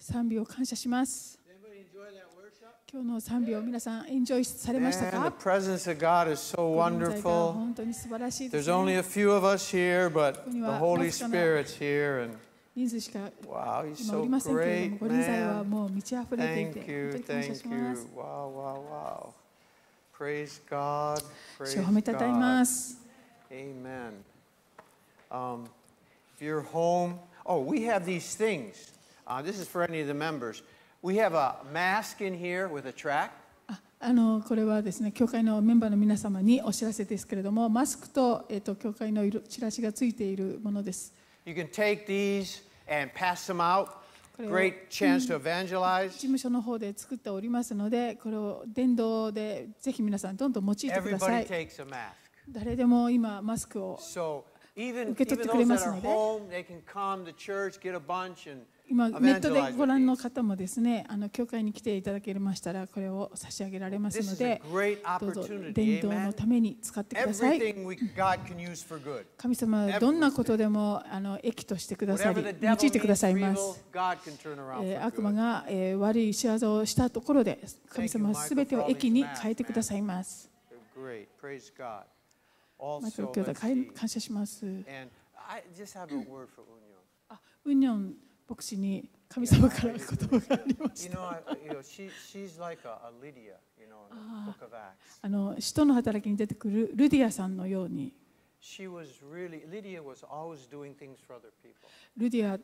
賛美を感謝します。今日の賛美を皆さんエンジョイされましたか so wonderful. There's only a few of us here, but the Holy Spirit's here. And 人数しかおりませんけれども、ご臨在はもう満ち溢れていて、本当に感謝します。Praise God. Praise God. Amen. Um, if you're home, oh, we have these things. Uh, this is for any of the members. We have a mask in here with a track. あのこれはですね、教会のメンバーの皆様にお知らせですけれども、マスクとえっと教会のチラシがついているものです。You can take these and pass them out. Great chance to evangelize. 事務所の方で作っておりますので、これを伝道でぜひ皆さんどんどん用いてください。誰でも今マスクを受け取ってくれますので。So, even, even 今ネットでご覧の方もですねあの教会に来ていただけましたらこれを差し上げられますのでどうぞ伝道のために使ってください神様はどんなことでもあの益としてくださり用いてくださいます悪魔が、えー、悪い仕業をしたところで神様はすべてを益に変えてくださいますマトロ兄弟感謝しますあウニョン牧師に神様から言葉があの使の働きに出てくるルディアさんのようにルディア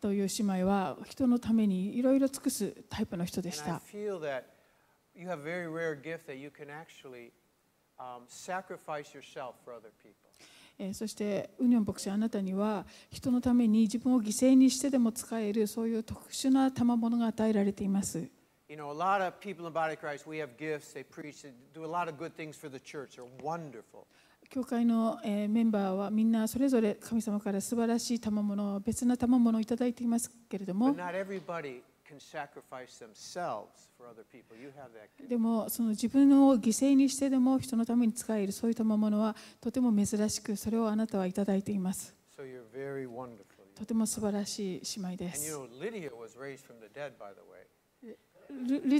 という姉妹は人のためにいろいろ尽くすタイプの人でした。そして、ウニョン牧師、あなたには人のために自分を犠牲にしてでも使えるそういう特殊な賜物が与えられています。教会のメンバーはみんなそれぞれ神様から素晴らしい賜物別な賜物をいただいていますけれども。でもその自分を犠牲にしてでも人のために使えるそういったものはとても珍しくそれをあなたはいただいています。とても素晴らしい姉妹です。リ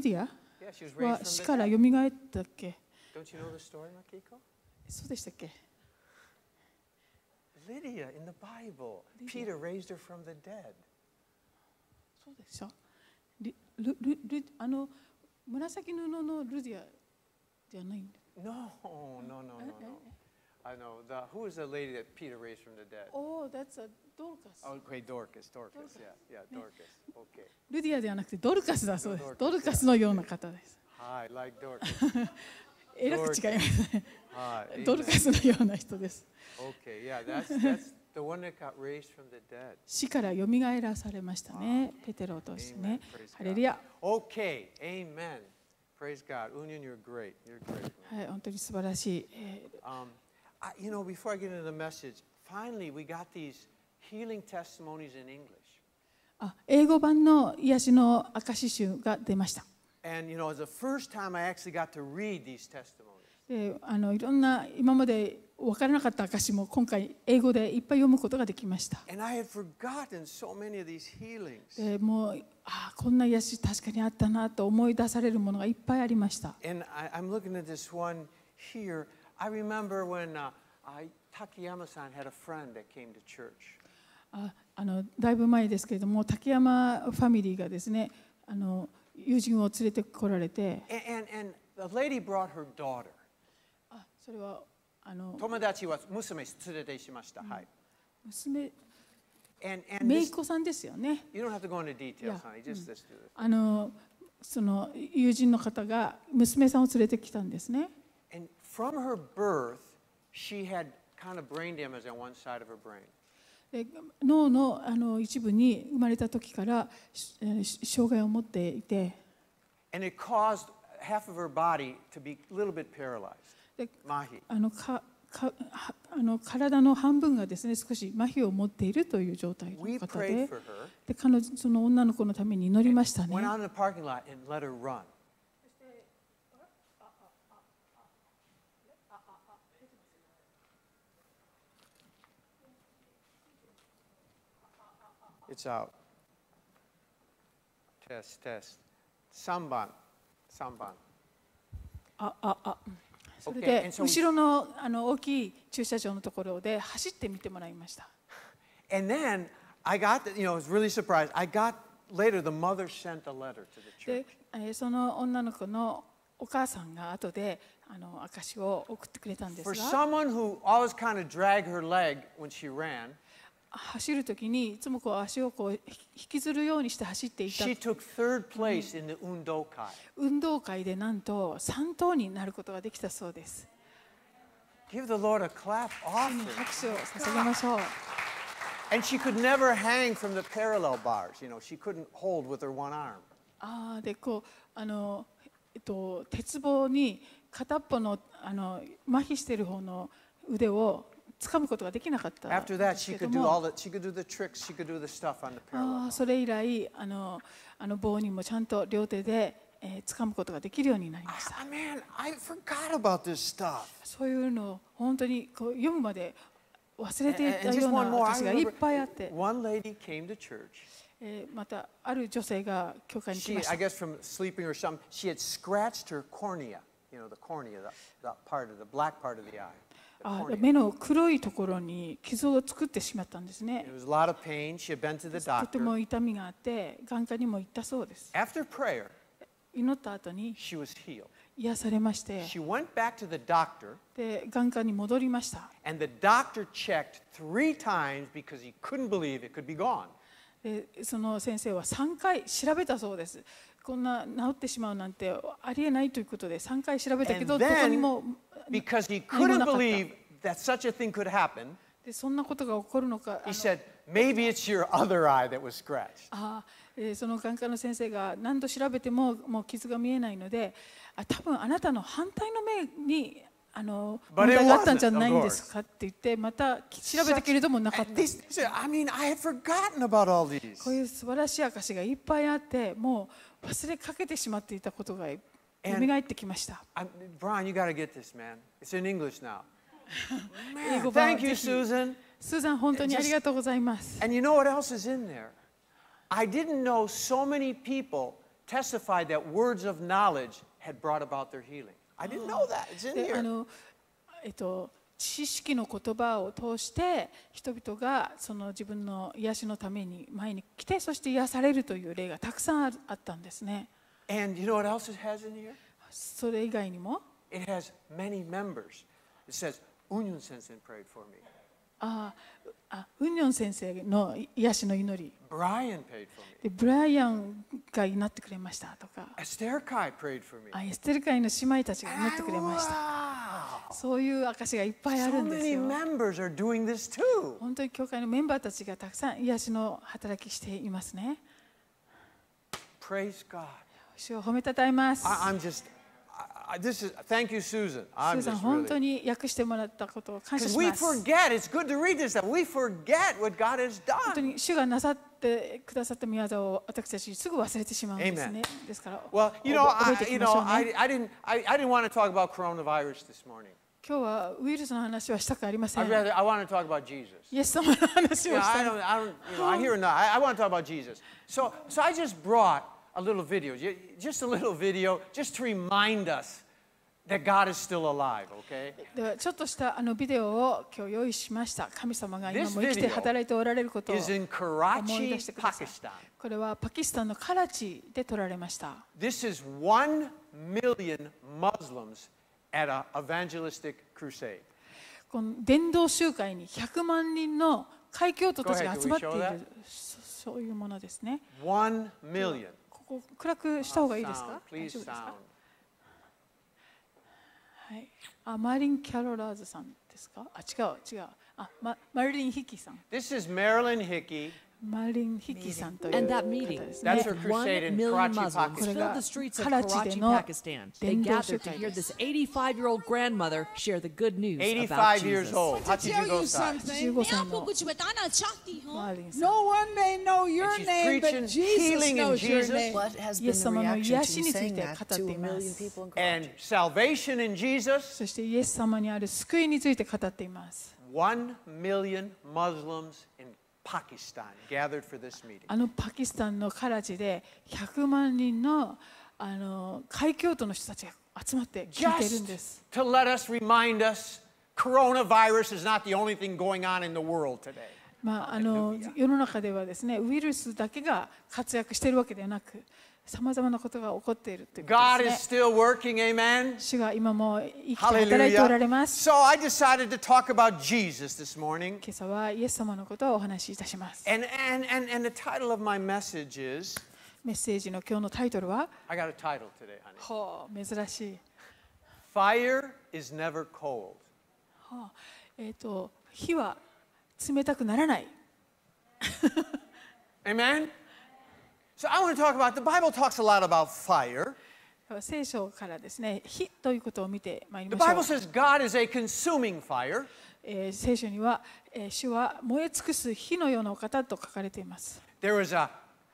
ディアは死からよみがえったっけそうでしたっけ in the Bible. Peter raised her from the dead. そうでしょルルルあの紫布のルディアじゃないんだ。No, no, no, no, no. I know. The, who was the lady that Peter raised from the dead? Oh, that's a Dorcas. Oh, okay, Dorcas, Dorcas, yeah, yeah, Dorcas. Okay. ルディアではなくてドルカスだそうです。ドルカスのような方です。はい、like Dorcas. えらく違いますね。ドルカスのような人です。Okay, yeah, that's, that's 死からよみがえらされましたね。ペテロを通してね。ハレルヤ。Okay. Amen. Praise God. Union, you're great. You're great. はい、本当に素晴らしい。Um, I, you know, before I get into the message, finally we got these healing testimonies in English. あ、英語版の癒しの証し集が出ました。And you know, it was the first time I actually got to read these testimonies. で、あのいろんな今まで分からなかった証も今回英語でいっぱい読むことができました。でもうああこんな癒し確かにあったなと思い出されるものがいっぱいありました。ああのだいぶ前ですけれども、竹山ファミリーがですねあの友人を連れてこられて、それはあの友達は娘を連れてしました。はい、娘、メイコさんですよね。あのその友人の方が娘さんを連れてきたんですね。脳のあの一部に生まれた時から、障害を持っていて。あのかかあの体の半分がですね少し麻痺を持っているという状態の方でで彼女その女の子のために祈りましたね。It's out. Test, test. 3番、3番。あ、あ、あ。それで後ろのあの大きい駐車場のところで走ってみてもらいました。And then I got, the, you know, I was really surprised. I got later the mother sent a letter to the church. で、その女の子のお母さんが後であの証を送ってくれたんですが。For someone who always kind of dragged her leg when she ran. 走るときにいつもこう足をこう引きずるようにして走っていた。She took third place in the 運動会。運動会でなんと3等になることができたそうです。Give the Lord a clap often. 拍手を捧げましょう。And she could never hang from the parallel bars. You know, she couldn't hold with her one arm. ああ、でこうあのえっと鉄棒に片っぽのあの麻痺している方の腕を掴むことができなかったんでそれ以来あのあの棒にもちゃんと両手で、えー、掴むことができるようになりました ah, man, そういうのを本当にこう読むまで忘れていたような私がいっぱいあって。またある女性が教会に来ました。She, I guess from あ目の黒いところに傷を作ってしまったんですね。とても痛みがあって、眼科にも行ったそうです。prayer, 祈った後に癒されまして、doctor, で眼科に戻りました。でその先生は3回調べたそうです。こんな治ってしまうなんてありえないということで3回調べたけど、どこにも。because he couldn't believe that such a thing could happen. でそんなことが起こるのか。He said, maybe it's your other eye that was scratched. ああ、えー、その眼科の先生が何度調べてももう傷が見えないので、あ多分あなたの反対の目にあの問題があったんじゃないんですかって言ってまた調べたけれどもなかった。I mean, I had forgotten about all these. こういう素晴らしい証がいっぱいあってもう忘れかけてしまっていたことがいっぱい。蘇ってきました。Brian, you gotta get this, man. It's in English now. Man, thank you, Susan. スーザン、本当にありがとうございます。And you know what else is in there? I didn't know so many people testified that words of knowledge had brought about their healing. I didn't know that. It's in here. あの、えっと、知識の言葉を通して人々がその自分の癒しのために前に来てそして癒されるという例がたくさんあったんですね。And you know what else it has in here? それ以外にも It has many members. It says, Unyun Sensei prayed for me. ああ、ウンニョン先生の癒しの祈り。Brian paid for me. で、ブライアンが祈ってくれましたとか。エステル会 prayed for me. あエステル会の姉妹たちが祈ってくれました。そういう証がいっぱいあるんですよ。So、many members are doing this too. 本当に教会のメンバーたちがたくさん癒しの働きしていますね。Praise God. 主を褒めたたえます。本当に訳してもらったことを感謝します。本当に主がなさってくださった宮沢を私たすぐ忘れてしまうんですね。まし今日はウイルスたありません。イエス様したありません。イエス様の話はしたくありません。a little video, just a little video, just to remind us that God is still alive, okay? ではちょっとしたあのビデオを今日用意しました。神様が今も生きて働いておられることを思い出してください。これはパキスタンのカラチで撮られました。This is one million Muslims at an evangelistic crusade. この伝道集会に100万人の海峡徒たちが集まっているそういうものですね。1 million. こう暗くした方がいいですか大丈夫ですかはい、あマリン・キャロラーズさんですかあ違う違うあ、ま、マリリン・ヒキさん This is Marilyn Hickey one million Muslims the streets of Karachi, Pakistan. They gathered to hear this 85 year old grandmother share the good news about Jesus. 85歳。85歳のマリンさん。No one may know your name, but Jesus knows your name. イエス様の癒しについて語っています。And salvation in Jesus. そしてイエス様にある救いについて語っています。1 million Muslims in あのパキスタンのカラジで100万人のあの海峡都の人たちが集まって聞いてるんです。まあ、あの世の中ではですね、ウイルスだけが活躍しているわけではなく、さまざまなことが起こっているということです、ね。God is still working, amen? 主が今も生きて働いておられます。So I decided to talk about Jesus this morning. 今朝はイエス様のことをお話しいたします。And, and, and, and the title of my message is メッセージの今日のタイトルは I got a title today, honey. ほう、珍しい。Fire is never cold. ほう、えっ、ー、と、火は冷たくならない。amen? So I want to talk about the Bible talks a lot about fire. 聖書からですね、火ということを見てまいりましょう。says え聖書には、え主は燃え尽くす火のようなお方と書かれています。There is a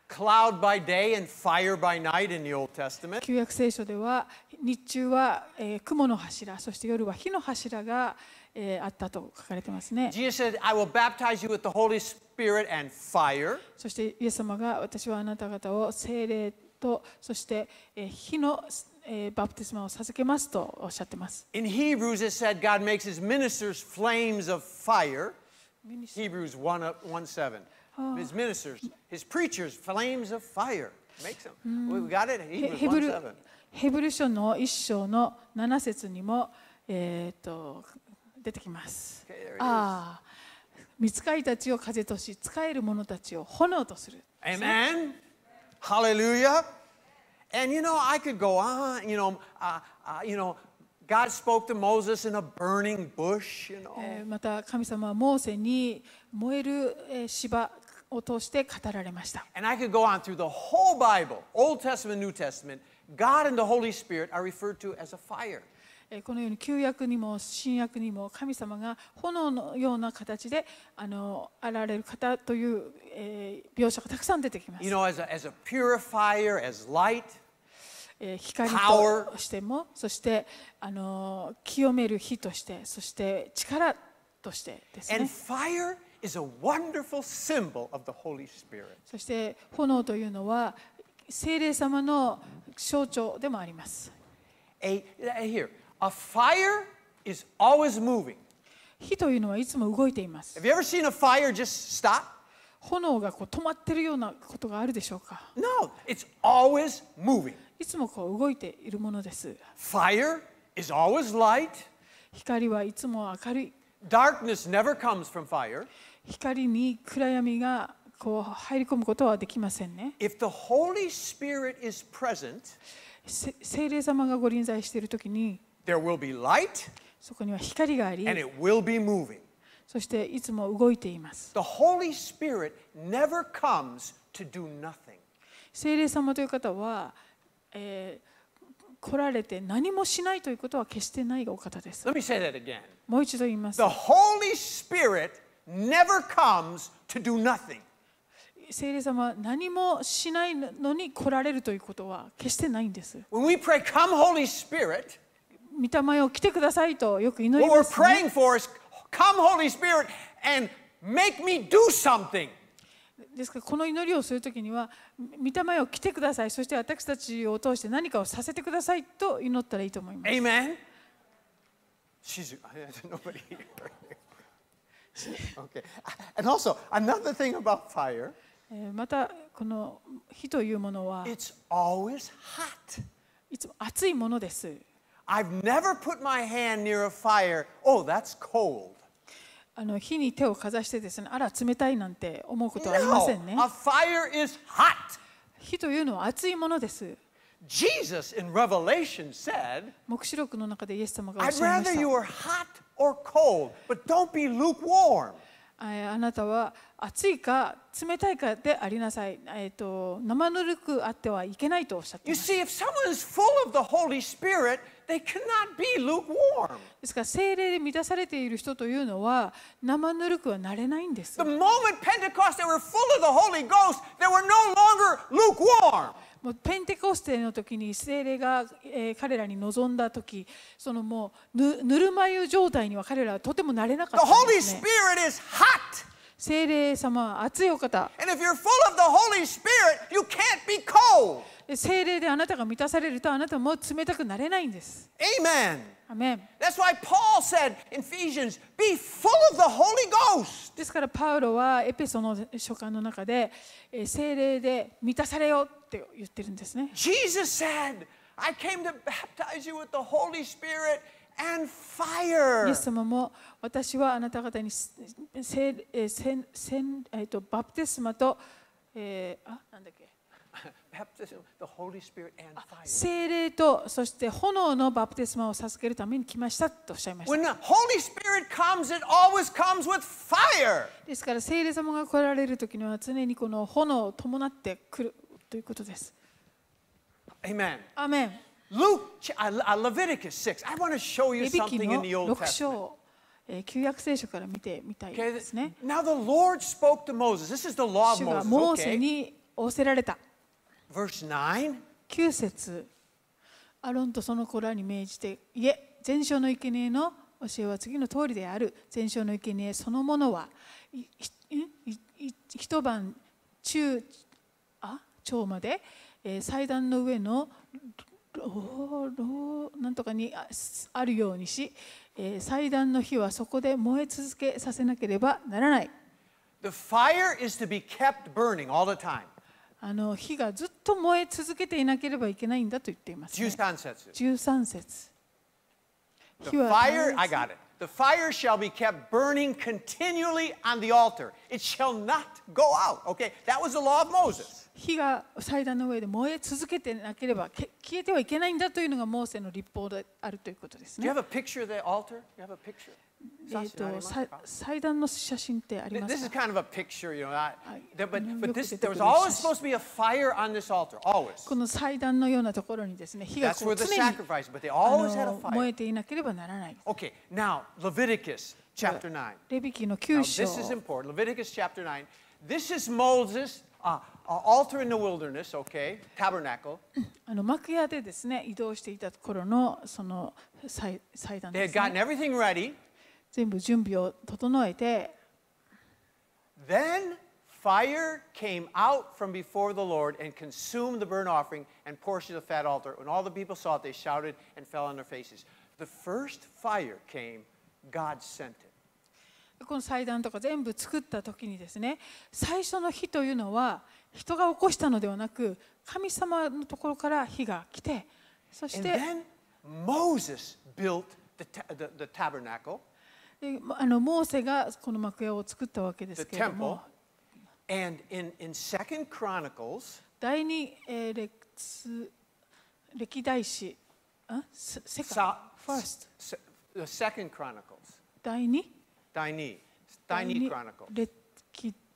cloud by day and fire by night in the Old Testament. 旧約聖書では日中は、えー、雲の柱、そして夜は火の柱が、えー、あったと書かれてますね。Jesus said, I will baptize you with the Holy Spirit and fire. そしてイエス様が私はあなた方を聖霊とそして、えー、火のえー、バプテスマを授けますとおっしゃってます。In Hebrews it said God makes his ministers flames of fire. Hebrews 1:7. his ministers, his preachers, flames of fire. Makes them. We've got it. ヘブルヘブル書の一章の7節にも、えー、と出てきます。Okay, ああ、見つかりたちを風とし、使える者たちを炎とする。Amen! Hallelujah! And you know, I could go on, you know, uh, uh, you know, God spoke to Moses in a burning bush, you know. また神様はモーセに燃える芝を通して語られました。g このように旧約にも新約にも神様が炎のような形であのあられる方という、えー、描写がたくさん出てきます。y o 光としても、そしてあの清める火として、そして力としてですそして炎というのは聖霊様の象徴でもあります。火というのはいつも動いています。炎がこう止まっているようなことがあるでしょうか No, it's always moving. いつもこう動いているものです。Fire is always light. 光はいつも明るい。Darkness never comes from fire. 光に暗闇がこう入り込むことはできませんね。If the Holy Spirit is present, 聖霊様がご臨在しているときに、there will be light, そこには光があり、and it will be moving. そしていつも動いています。The Holy Spirit never comes to do nothing. 聖霊様という方は、えー、来られて何もしないということは決してないお方です。Let me say that again. もう一度言います。The Holy Spirit never comes to do nothing. 聖霊様は何もしないのに来られるということは決してないんです。w h e を来てくださいとよく祈ります、ですからこの祈りをするときには、御霊を来てください、そして私たちを通して何かをさせてくださいと祈ったらいいと思います。またこの火というものは It's a l w a つ熱いものです。I've n あの火に手をかざしてですね、あら冷たいなんて思うことはありませんね。No, a fire is hot. 火というのは熱いものです。Jesus in Revelation said, 目視録の中でイエス様がおっしゃいまし or cold, but don't be lukewarm. あなたは暑いか冷たいかでありなさい。えっと、生ぬるくあってはいけないとおっしゃっています。You see, if someone is full of the Holy Spirit, they cannot be lukewarm. ですから、聖霊で満たされている人というのは、生ぬるくはなれないんです。The moment Pentecost, they were full of the Holy Ghost, they were no longer lukewarm. もうペンテコステの時に精霊が、え彼らに臨んだ時そのもうぬぬるま湯状態には彼らはとてもなれなかった精ね。聖霊様は熱いお方。Spirit, 聖霊であなたが満たされるとあなたも冷たくなれないんです。Amen. Amen. That's why Paul said in Ephesians, be full of the Holy Ghost. ですからパウロはエペソの書簡の中で聖霊で満たされよって言ってるんですね。Jesus said, I c a イエス様も私はあなた方にえバプテスマと、えー、あな聖霊とそして炎のバプテスマを授けるために来ましたとおっしゃいました。ですから聖霊様が来られる時には常にこの炎を伴ってくる。ということです。Amen. Amen. Luke, Leviticus 6. I want to show you something in the Old Testament. 旧約聖書から見てみたいですね。Now the Lord spoke to Moses. This is the law of Moses. 主がモーセに仰せられた。Verse 9. 9節アロンとその子らに命じて、いえ、全焼の生贄の教えは次の通りである。全焼の生贄そのものは、一晩中、町まで、えー、祭壇の上のなんとかにあるようにし、えー、祭壇の火はそこで燃え続けさせなければならない。The fire is to be kept burning all the time. あの火がずっと燃え続けていなければいけないんだと言っています、ね。13節。13節。火は fire, I got it. The fire shall be kept burning continually on the altar. It shall not go out. Okay, that was the law of Moses. 火が祭壇の上で燃え続けてなければ消えてはいけないんだというのがモーセの立法であるということですの写真ってありますか k i この祭壇のようなところにですね火が燃えていなければならない。レビキの9章。altar in the wilderness, okay, tabernacle. あの幕屋でですね、移動していた頃のその祭祭壇 They です、had ね gotten。everything ready. 全部準備を整えて、Then fire came out from before the Lord and consumed the burnt offering and portion of the fat altar. When all the people saw it, they shouted and fell on their faces. The first fire came, God sent it. この祭壇とか全部作った時にですね、最初の火というのは人が起こしたのではなく神様のところから火が来てそしてモーセがこの幕屋を作ったわけですけれども And in, in 2nd Chronicles, 第二えれつ歴代史、セカンド、2nd Chronicles、第二第二第二 Chronicles。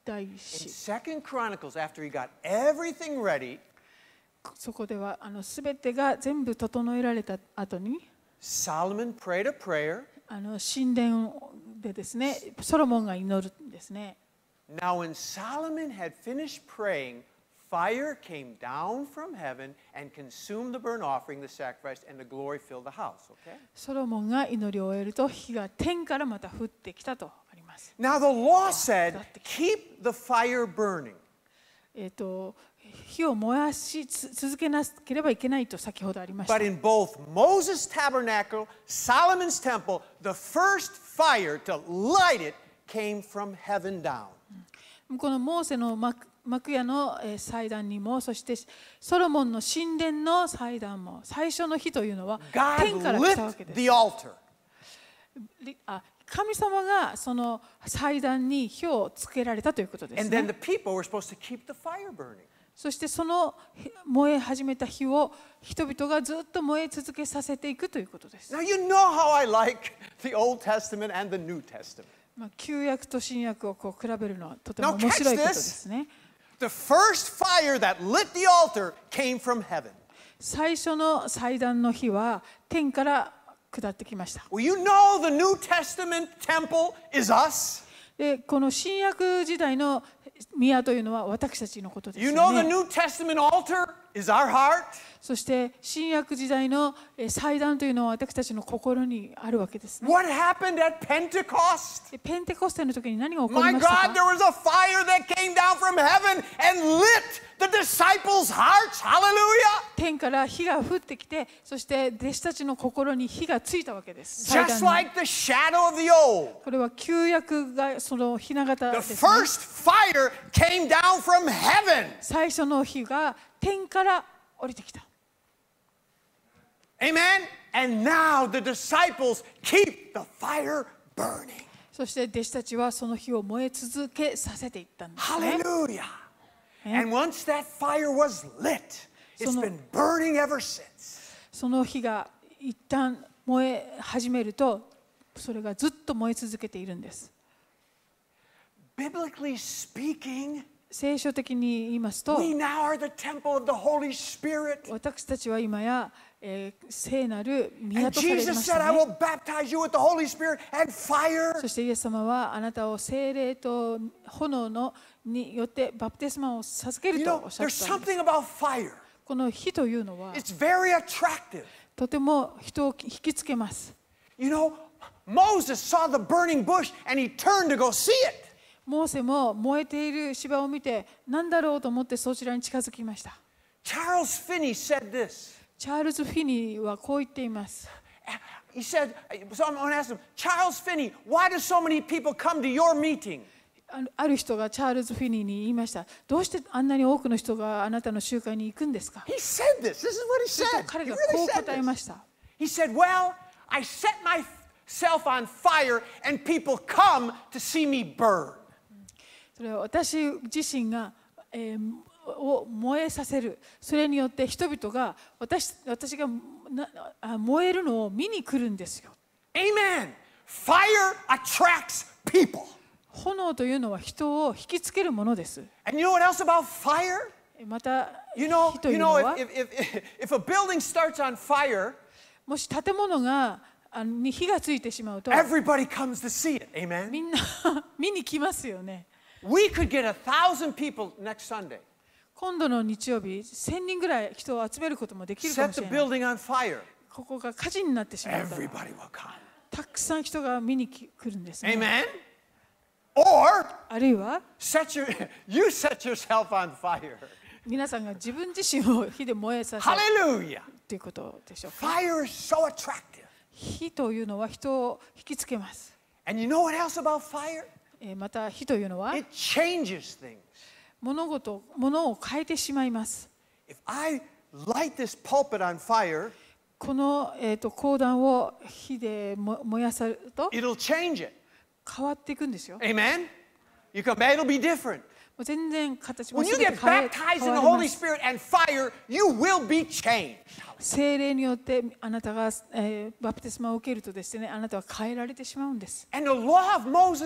第一子。c h r o n i c l e s after he got everything ready, そこではあの全てが全部整えられた後に、Solomon prayed a prayer. ですね、ソロモンが祈るんですね。Now, when Solomon had finished praying, fire came down from heaven and consumed the burnt offering, the sacrifice, and the glory filled the house. Okay? ソロモンが祈り終えると火が天からまた降ってきたと Now the law said, keep the fire burning. えっと火を燃やし続けなければいけないと先ほどありました。But in both Moses' tabernacle, Solomon's temple, the first fire to light it came from heaven down. このモーセの幕屋の祭壇にも、そしてソロモンの神殿の祭壇も、最初の火というのは天から来たわけです。God lit the altar. あ神様がその祭壇に火をつけられたということです、ね。そしてその燃え始めた火を人々がずっと燃え続けさせていくということです。Now, you know how I like the Old Testament and the New Testament. まあ旧約と新約をこう比べるのはとても面白いことですね。The first fire that lit the altar came from heaven. 最初の祭壇の火は天から下ってきました。Well, you know the New Testament temple is us. でこの新約時代の宮というのは私たちのことですそして、新約時代の祭壇というのは私たちの心にあるわけです、ペンテコステの時に何が起こりた天から火が降ってきて、そして弟子たちの心に火がついたわけです。これは旧約がその雛形 fire came down from heaven. 最初の火が天から降りてきた。Amen? And now the disciples keep the fire burning. そして弟子たちはその火を燃え続けさせていったんです、ね。Hallelujah! And once that fire was lit, it's been burning ever since. その火が一旦燃え始めると、それがずっと燃え続けているんです。biblically speaking, 聖書的に言いますと、私たちは今や、えー、聖なる港されましたね。そしてイエス様はあなたを聖霊と炎のによってバプテスマを授けるとおっしゃったんです。この火というのは、とても人を引きつけます。You know, Moses saw the burning bush and he turned to go see it. モーセも燃えている芝を見て何だろうと思ってそちらに近づきました。チャールズ・フィニー said this. チャールズ・フィニーはこう言っています。He said, someone asked him, Charles Finney, why do so many people come to your meeting? ある人がチャールズ・フィニーに言いました。どうしてあんなに多くの人があなたの集会に行くんですか He said this. This is what he said. 彼がこう答えました。He said, well, I set myself on fire and people come to see me burn. それは私自身が、えー、を燃えさせるそれによって人々が私私がな燃えるのを見に来るんですよ。Amen! Fire attracts people. 炎というのは人を引きつけるものです。And you know what else about fire? また、you know, 火というのは you know, if, if, if, if a building starts on fire, もし建物がに火がついてしまうと everybody comes to see it. Amen? みんな見に来ますよね。We could get a thousand people next Sunday. 今度の日曜日、1000人ぐらい人を集めることもできるかも Set し the れない。building on fire. ここが火事になってしまったら Everybody will come. たくさん人が見に来るんです、ね。Amen? Or あるいは set your, you set yourself on fire. 皆さんが自分自身を火で燃えさせる Hallelujah. ということでしょうか。Fire is so attractive. 火というのは人を引きつけます。And you know what else about fire? また火というのは物事、物を変えてしまいます。この、えーと、と講談を火で燃やさると変わっていくんですよ。Amen? You come back, it'll be different. 全然形も全然変わります。w h 聖霊によってあなたが、えバプテスマを受けるとですね、あなたは変えられてしまうんです。モー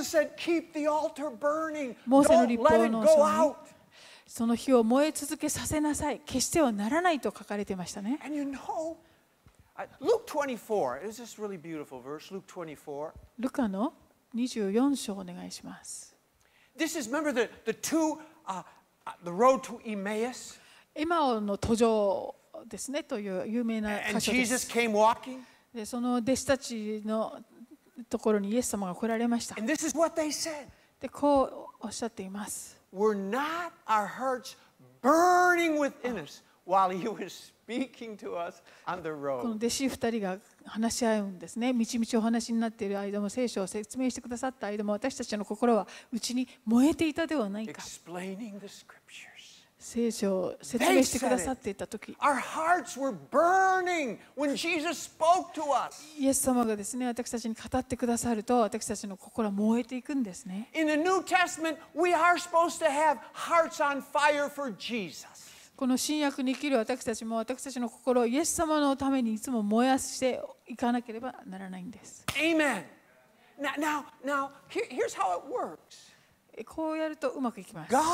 セの立法のそのその火を燃え続けさせなさい、決してはならないと書かれてましたね。ルカの24章をお願いします。This is, remember the, the two, uh, uh the road to Emmaus? エマオの途上ですねという有名な And 箇所です Jesus。came walking, でその弟子たちのところにイエス様が来られました。and this is what they said でこうおっしゃっています。Were not our hearts burning within us while he was speaking to us on the road? 弟子二人が話し合うんですねみちみちお話になっている間も聖書を説明してくださった間も私たちの心はうちに燃えていたではないか聖書を説明してくださっていた時イエス様がですね私たちに語ってくださると私たちの心は燃えていくんですね。In the New Testament, we are supposed to have hearts on fire for Jesus. この新約に生きる私たちも私たちの心をイエス様のためにいつも燃やしていかなければならないんです。Amen. Now, now, here, here's how it works. こうやるとうまくいきます。God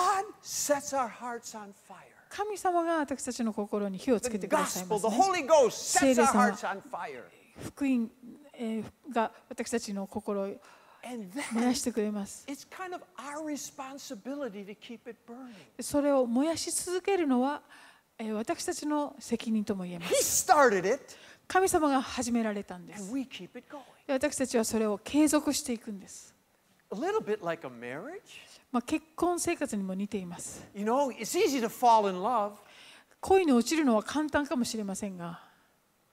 sets our hearts on fire. 神様が私たちの心に火をつけてくださいます、ね。聖霊様、福音が私たちの心を燃やしてくれます。それを燃やし続けるのは私たちの責任とも言えます。神様が始められたんです。私たちはそれを継続していくんです。まあ、結婚生活にも似ています。恋に落ちるのは簡単かもしれませんが。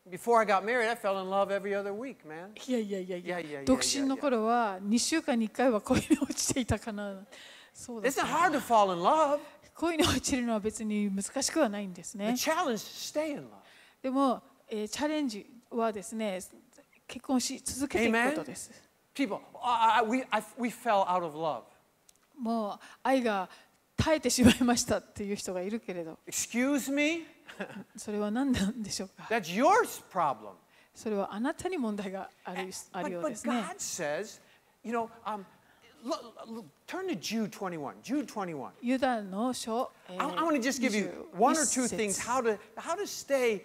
Before I got married, I fell in love every other week, man. いやいやいやいや。Yeah, yeah, yeah, 独身の頃は2週間に1回は恋に落ちていたかな。そうです、ね。It's not hard to fall in love. 恋に落ちるのは別に難しくはないんですね。The challenge is stay in love. でも、えー、チャレンジはですね、結婚し続けていくことです。Amen? People, I, we, I, we fell out of love. もう愛が耐えてしまいましたっていう人がいるけれど。Excuse me? それは何なんでしょうか That's your problem. それはあなたに問題があるあるようですね。But, but God says, you know, um, look, look, turn to Jude 21. Jude 21. ユダの書、えー、I, I want to just give you one or two things how to, how to stay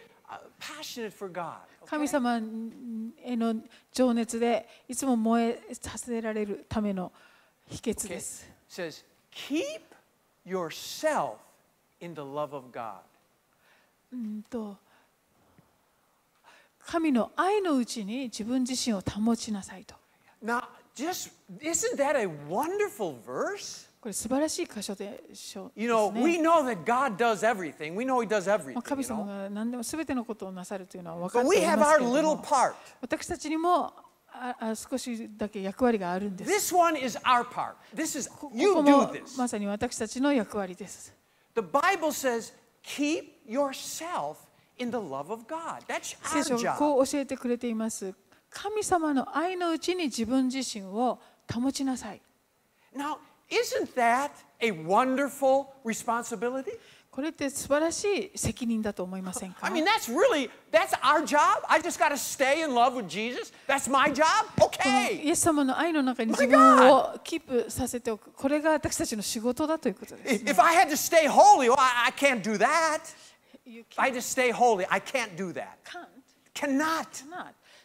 passionate for God. 神様への情熱でいつも燃えさせられるための秘訣です。Okay. Says, keep yourself in the love of God. うんと神の愛のうちに自分自身を保ちなさいと。Now, just, isn't that a wonderful verse? これ素晴らしい箇所でしょう、ね。You know, we know that God does everything. We know He does everything. 神様が何でもすべてのことをなさるというのは分かっていますけども。But we have our little part. 私たちにもああ少しだけ役割があるんです。This one is our part. This is, you o t まさに私たちの役割です。The Bible says, keep yourself in the love of God. That's our job. こう教えてくれています。神様の愛のうちに自分自身を保ちなさい。Now, isn't that a wonderful responsibility? これって素晴らしい責任だと思いませんか I mean, that's really, that's our job. I just got to stay in love with Jesus. That's my job. Okay. イエス様の愛の中に自分をキープさせておく。これが私たちの仕事だということです、ね。If I had to stay holy, well, I, I can't do that. If I just stay holy, I can't do that. Can't. Cannot.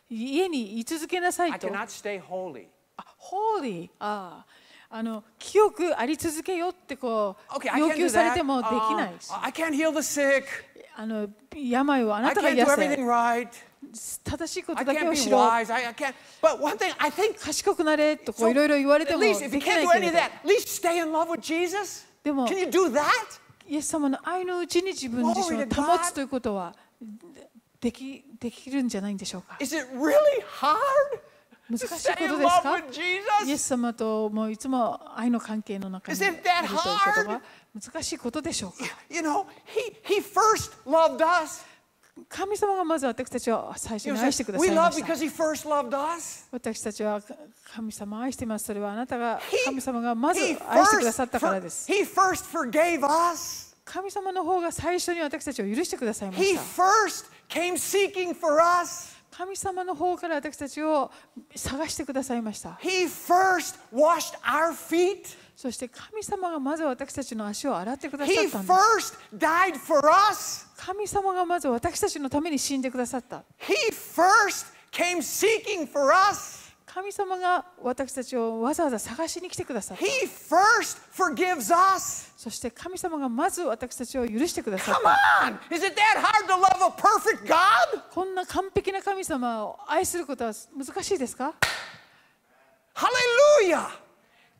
家に居続けなさいと。I cannot stay holy. あ、holy。ああ。あの清くあり続けよってこう、要求されてもできないし。Uh, あの病をあなたが癒せ。正しいことだけをしろ。Thing, 賢くなれとこういろいろ言われてもできないけれど。でも、イエス様の愛のうちに自分自身を保つということはできできるんじゃないんでしょうか。Is it really hard? 難しいことですかイエス様ともいつも愛の関係の中にいるということは難しいことでしょうか神様がまず私たちを最初に愛してくださいました私たちは神様を愛しています。それはあなたが神様がまず愛してくださったからです。神様の方が最初に私たちを許してくださいました。神様の方から私たちを探してくださいました。He first washed our feet. そして神様がまず私たちの足を洗ってくださったんです。He first died for us. 神様がまず私たちのために死んでくださった。He first came seeking for us. 神様が私たちをわざわざ探しに来てくださった。そして神様がまず私たちを許してくださった。こんな完璧な神様を愛することは難しいですかハレルヤ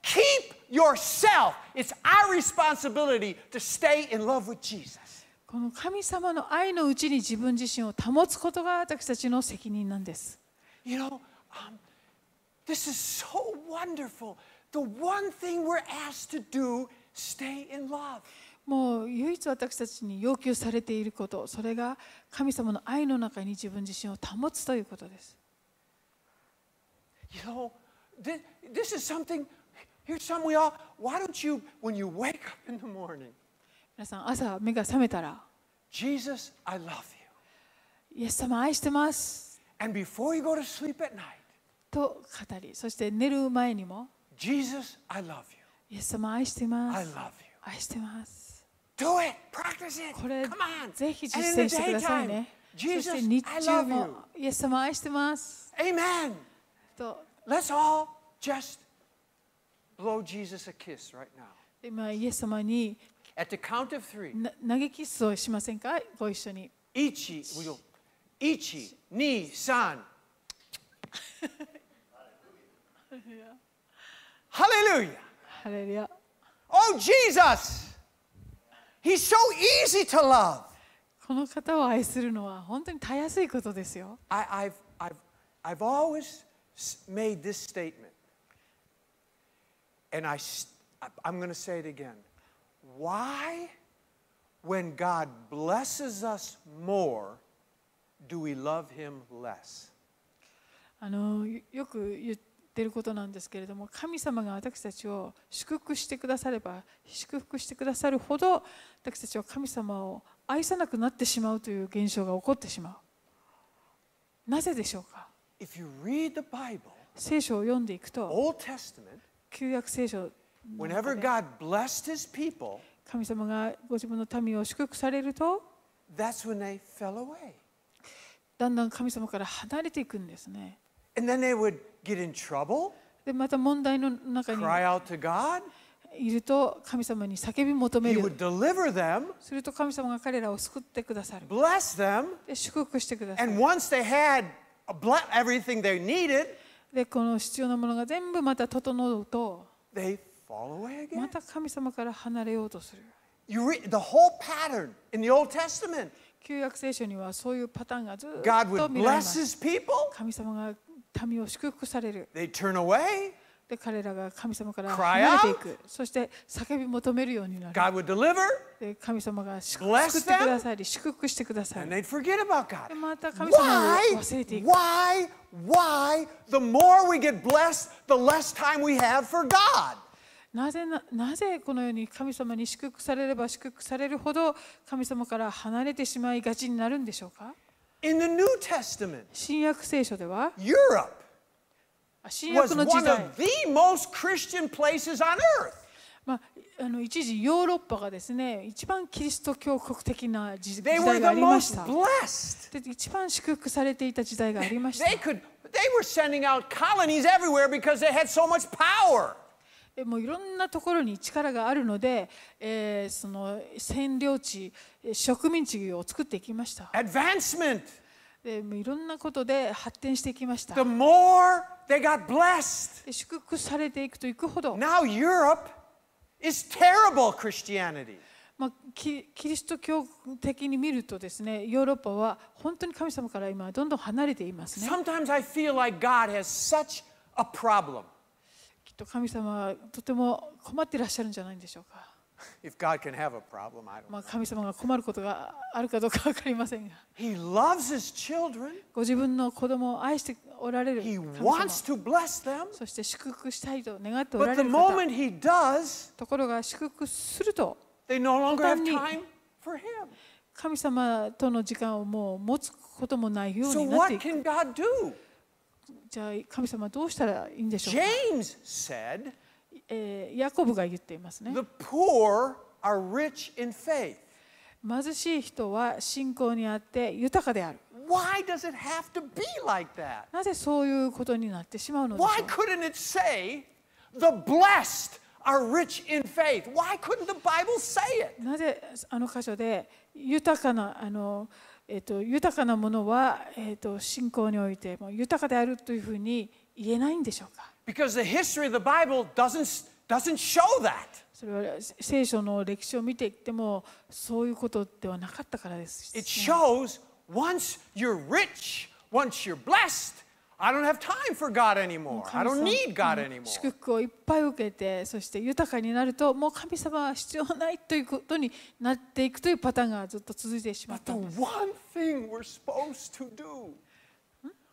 !Keep yourself! It's our responsibility to stay in love with Jesus. この神様の愛のうちに自分自身を保つことが私たちの責任なんです。You know, um, This is so wonderful. The one thing we're asked to do, stay in love. もう唯一私たちに要求されていること、それが神様の愛の中に自分自身を保つということです。You know, this, this is something, here's some we all, why don't you, when you wake up in the morning, 皆さん、朝目が覚めたら、Jesus, I love you. イエス様愛してます。And before you go to sleep at night, と語り、そして寝る前にも、Jesus, I love you. イエス様愛してます。I love you. 愛してます。Do it! Practice it! これ、ぜひ実践してくださいね。Jesus, そして日中も、イエス様愛してます。Amen! と、Let's all just blow Jesus a kiss right now. 今、イエス様に At the count of three, 投げキスをしませんかご一緒に。1、2、3。Hallelujah. Hallelujah. Hallelujah. Oh, Jesus. He's so easy to love. この方を愛するのは本当にたやすいことですよ。I, I've, I've, I've always made this statement. And I, I'm going to say it again. Why, when God blesses us more, do we love Him less? あのよく言ってていることなんですけれども神様が私たちを祝福してくだされば祝福してくださるほど私たちは神様を愛さなくなってしまうという現象が起こってしまうなぜでしょうか聖書を読んでいくと旧約聖書神様がご自分の民を祝福されるとだんだん神様から離れていくんですね。get in trouble, cry out to God, いると神様に叫び求めるすると神様が彼らを救ってくださる祝福してくださるでこの必要なものが全部また整うとまた神様から離れようとする旧約聖書にはそういうパターンがずっと見られます神様が民を祝福される。で彼らが神様から離れていく。そして叫び求めるようになる。で神様が救してくださり、祝福してください。でまた神様を忘れていく。Why? Why? The more we get blessed, the less time we have for God. なぜななぜこのように神様に祝福されれば祝福されるほど神様から離れてしまいがちになるんでしょうか In the New Testament, 新約聖書では Europe was one of the most Christian places on earth. まあ、あの一時ヨーロッパがですね一番キリスト教国的な時時 They were the most blessed. They could they were sending out colonies everywhere because they had so much power. もういろんなところに力があるので、えー、その占領地植民地を作っていきました。Advancement. いろんなことで発展していきました。The more they got blessed, 祝福されていくといくほど。Now Europe is terrible Christianity. まあ、キリスト教的に見るとですね、ヨーロッパは本当に神様から今どんどん離れていますね。Sometimes I feel like God has such a problem. と神様はとても困っていらっしゃるんじゃないんでしょうか。ま神様が困ることがあるかどうか分かりませんが。ご自分の子供を愛しておられるそして祝福したいと願っておられるところが祝福すると、神様との時間をもう持つこともないようになっていじゃあ神様どうしたらいいんでしょうかヤコブが言っていますね。The poor are rich in faith. 貧しい人は信仰にあって豊かである。Why does it have to be like that? なぜそういうことになってしまうのでしょう Why couldn't it say, the blessed are rich in faith? Why couldn't the Bible say it? なぜあの箇所で豊かなあの、えーと、と豊かなものは、えーと、と信仰においても豊かであるというふうに言えないんでしょうか Because the history of the Bible doesn't, doesn't show that. それは聖書の歴史を見ていってもそういうことではなかったからです、ね。It shows once you're rich, once you're blessed, I don't have time for God anymore. I don't need God anymore. 祝福をいっぱい受けて、そして豊かになると、もう神様は必要ないということになっていくというパターンがずっと続いてしまったんです。One thing we're supposed to do.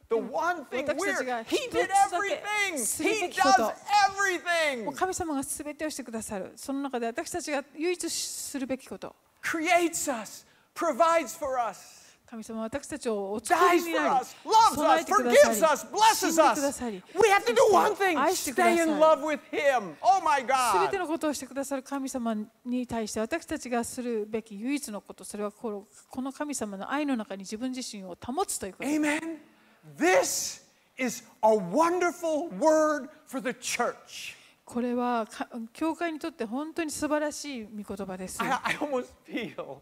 The one thing we're, He did everything! He does everything! 神様がすべてをしてくださる。その中で私たちが唯一するべきこと。Creates us, provides for us. 神様私たちをお作りになり、備えてくださり、死んでくださり、愛してください。s てのことをしてくださる神様に対して私たちがするべき唯一のこと、それはこの神様の愛の中に自分自身を保つということ。Amen. This is a wonderful word for the church. これは教会にとって本当に素晴らしい御言葉です。I, I almost feel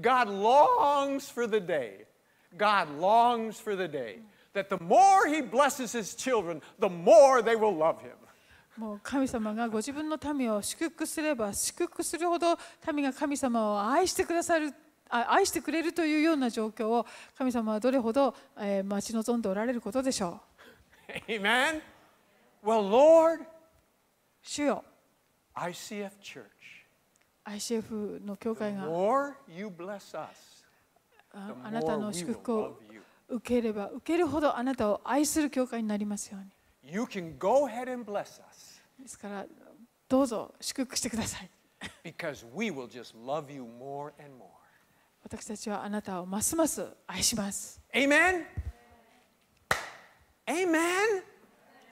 God longs for the day. God longs for the day that the more He blesses His children, the more they will love Him. もう神様がご自分の民を祝福すれば祝福するほど民が神様を愛してくださる愛してくれるというような状況を神様はどれほど、え待ち望んでおられることでしょう。Amen. Well, Lord, 主よ ICF Church. ICF の教会があなたの祝福を受ければ受けるほどあなたを愛する教会になりますように。ですから、どうぞ祝福してください。私たちはあなたをますます愛します。Amen! Amen!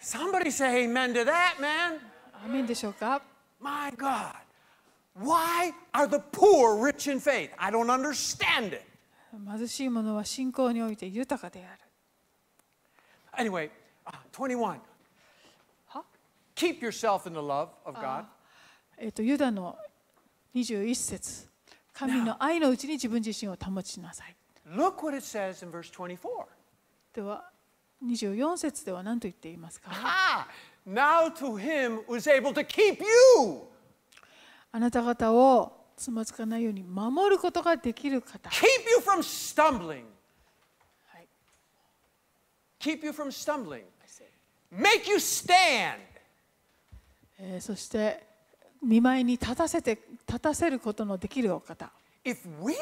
Somebody say amen to that, man! アメンでしょうか My God! Why are the poor rich in faith? I don't understand it. 貧しい者は信仰において豊かである。Anyway, 21. Keep yourself in the love of God. えっと、ユダの21節神の愛のうちに自分自身を保ちなさい。Look what it says in verse 24. では、24節では何と言っていますか Now to him was able to keep you! あなた方をつまずかないように守ることができる方。Keep you from stumbling. Keep you from stumbling. Make you stand. えー、そして、見舞いに立たせて立たせることのできるお方。If we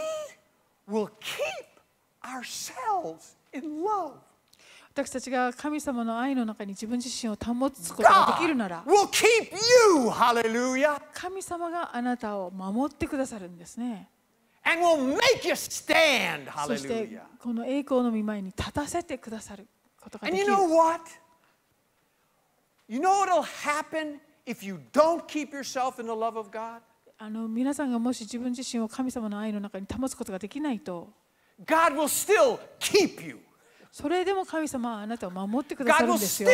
will keep ourselves in love. 私たちが神様の愛の中に自分自身を保つことができるなら、神様があなたを守ってくださるんですね。そしてこの栄光の御前に立たせてくださることができる。You know what'll happen if you don't keep yourself in the love of God? あの皆さんがもし自分自身を神様の愛の中に保つことができないと、God will still keep you. それでも神様はあなたを守ってくださるんですよ。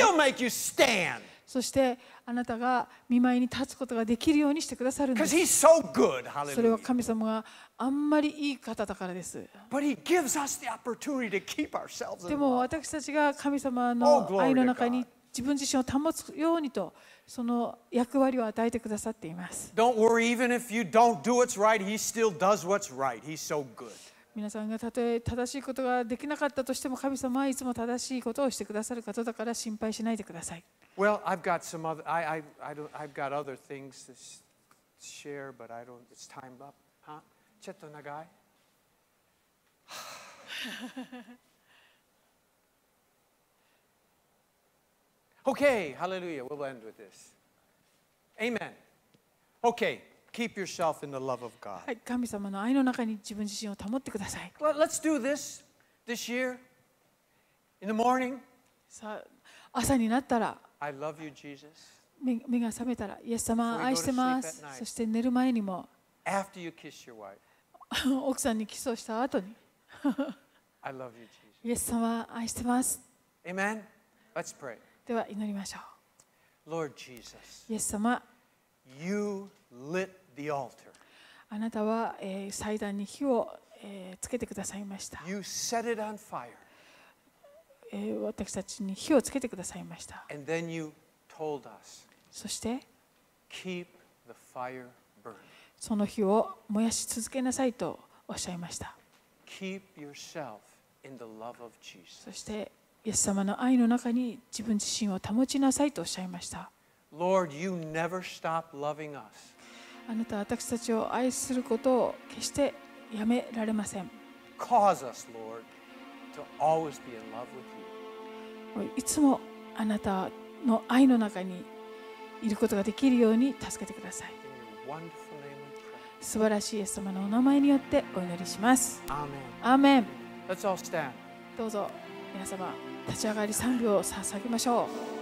そしてあなたが見舞いに立つことができるようにしてくださるんです。それは神様があんまりいい方だからです。でも私たちが神様の愛の中に自分自身を保つようにとその役割を与えてくださっています。皆さんがたとえ正しいことができなかったとしても神様はいつも正しいことをしてくださる方だから心配しないでください。Okay, h a l l e l u j Keep yourself in the love of God. はい、神様の愛の中に自分自身を保ってください。Well, let's do this this year. In the morning. さあ、朝になったら。I love you, Jesus. 目目が覚めたら、イエス様愛してます。そして寝る前にも。After you kiss your wife. 奥さんにキスをした後に。I love you, Jesus. イエス様愛してます。Amen. Let's pray. では祈りましょう。Lord Jesus. イエス様。You lit the altar. あなたは、えー、祭壇に火を、えー、つけてくださいました。You set it on fire. えー、私たちに火をつけてくださいました。And then you told us, そして、Keep the fire burning. その火を燃やし続けなさいとおっしゃいました。Keep yourself in the love of Jesus. そして、イエス様の愛の中に自分自身を保ちなさいとおっしゃいました。Lord, you never stop loving us. あなたは私たちを愛することを決してやめられません。u s Lord, いつもあなたの愛の中にいることができるように助けてください。素晴らしいイエス様のお名前によってお祈りします。アーメン。どうぞ皆様立ち上がり賛美を捧げましょう。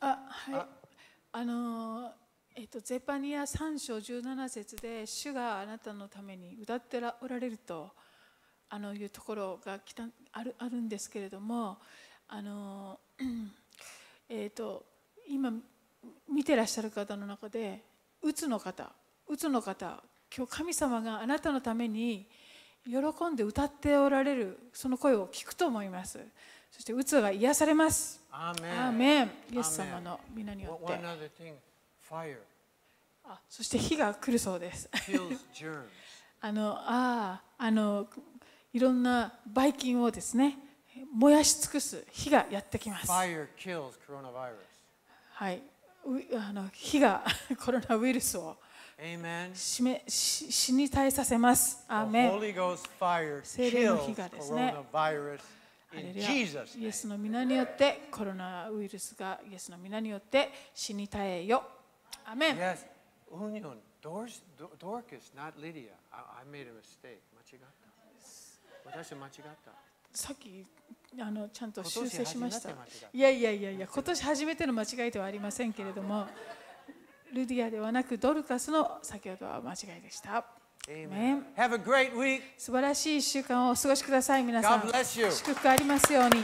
あはいあのえっと、ゼパニア3章17節で主があなたのために歌っておられるとあのいうところがきたあるあるんですけれどもあの、えっと、今見てらっしゃる方の中でうつの方うつの方今日神様があなたのために喜んで歌っておられるその声を聞くと思いますそしてうつが癒されますアーメンイエス様の皆によって。あそして火が来るそうです。あのああのいろんなばい菌をですね燃やし尽くす火がやってきます。はい、あの火が コロナウイルスを死め死に絶えさせます。アーメン聖霊の火がですね。イエスの皆によってコロナウイルスがイエスの皆によって死に絶えよ。アメン。I made a mistake. 間違った。私間違った。さっきあのちゃんと修正しました。いやいやいやいや、今年初めての間違いではありませんけれども、ルディアではなくドルカスの先ほどは間違いでした。素晴らしい1週間をお過ごしください、皆さん。祝福ありますように。